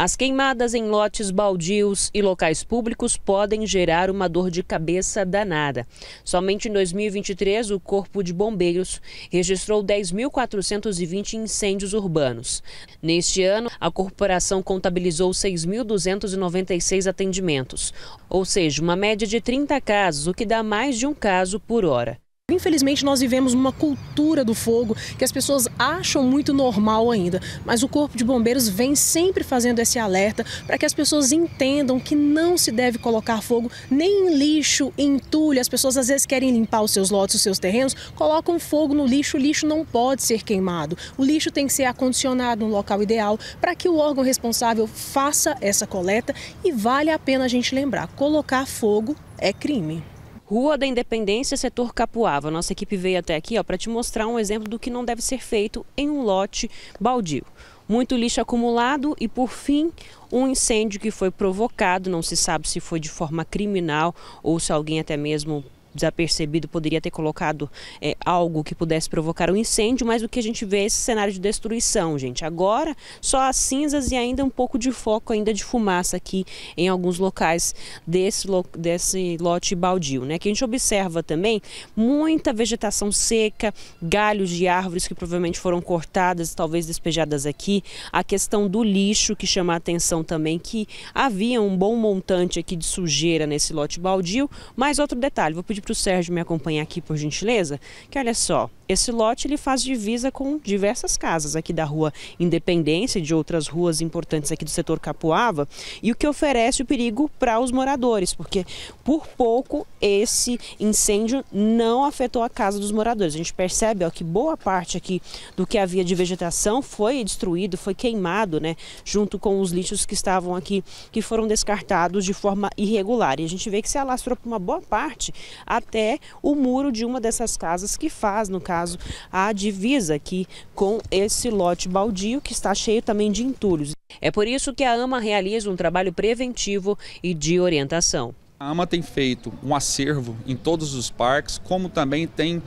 As queimadas em lotes baldios e locais públicos podem gerar uma dor de cabeça danada. Somente em 2023, o Corpo de Bombeiros registrou 10.420 incêndios urbanos. Neste ano, a corporação contabilizou 6.296 atendimentos, ou seja, uma média de 30 casos, o que dá mais de um caso por hora. Infelizmente, nós vivemos uma cultura do fogo que as pessoas acham muito normal ainda, mas o Corpo de Bombeiros vem sempre fazendo esse alerta para que as pessoas entendam que não se deve colocar fogo nem em lixo, em entulho. As pessoas às vezes querem limpar os seus lotes, os seus terrenos, colocam fogo no lixo, o lixo não pode ser queimado. O lixo tem que ser acondicionado no local ideal para que o órgão responsável faça essa coleta e vale a pena a gente lembrar: colocar fogo é crime. Rua da Independência, setor Capuava. Nossa equipe veio até aqui para te mostrar um exemplo do que não deve ser feito em um lote baldio. Muito lixo acumulado e, por fim, um incêndio que foi provocado. Não se sabe se foi de forma criminal ou se alguém até mesmo desapercebido, poderia ter colocado é, algo que pudesse provocar um incêndio, mas o que a gente vê é esse cenário de destruição, gente. Agora, só as cinzas e ainda um pouco de foco ainda de fumaça aqui em alguns locais desse, lo, desse lote baldio, né? Que a gente observa também muita vegetação seca, galhos de árvores que provavelmente foram cortadas, talvez despejadas aqui, a questão do lixo que chama a atenção também, que havia um bom montante aqui de sujeira nesse lote baldio, mas outro detalhe, vou pedir para o Sérgio me acompanhar aqui, por gentileza? Que olha só, esse lote ele faz divisa com diversas casas aqui da Rua Independência e de outras ruas importantes aqui do setor Capuava, e o que oferece o perigo para os moradores, porque por pouco esse incêndio não afetou a casa dos moradores. A gente percebe ó, que boa parte aqui do que havia de vegetação foi destruído, foi queimado, né, junto com os lixos que estavam aqui, que foram descartados de forma irregular. E a gente vê que se alastrou por uma boa parte até o muro de uma dessas casas que faz, no caso, caso, a divisa aqui com esse lote baldio que está cheio também de entulhos. É por isso que a AMA realiza um trabalho preventivo e de orientação. A AMA tem feito um acervo em todos os parques, como também tem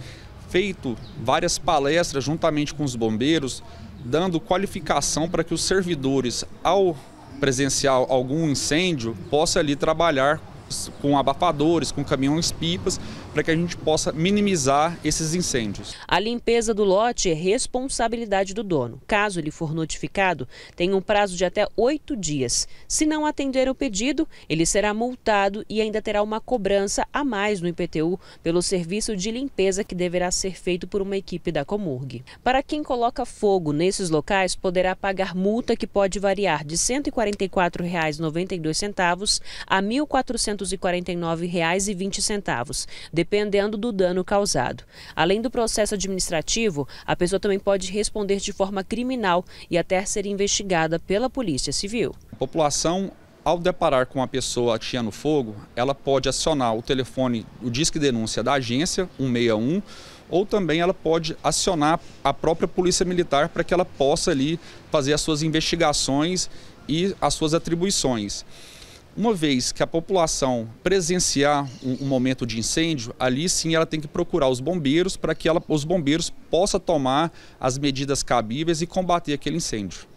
feito várias palestras juntamente com os bombeiros, dando qualificação para que os servidores, ao presenciar algum incêndio, possa ali trabalhar com abafadores, com caminhões-pipas, para que a gente possa minimizar esses incêndios. A limpeza do lote é responsabilidade do dono. Caso ele for notificado, tem um prazo de até oito dias. Se não atender o pedido, ele será multado e ainda terá uma cobrança a mais no IPTU pelo serviço de limpeza que deverá ser feito por uma equipe da Comurg. Para quem coloca fogo nesses locais, poderá pagar multa que pode variar de R$ 144,92 a R$ 1.400. R$ centavos, dependendo do dano causado. Além do processo administrativo, a pessoa também pode responder de forma criminal e até ser investigada pela Polícia Civil. A população ao deparar com a pessoa atirando fogo, ela pode acionar o telefone, o disque denúncia da agência 161, ou também ela pode acionar a própria Polícia Militar para que ela possa ali fazer as suas investigações e as suas atribuições. Uma vez que a população presenciar um, um, momento de incêndio, ali sim ela tem que procurar os bombeiros para que ela, os bombeiros possam tomar as medidas cabíveis e combater aquele incêndio.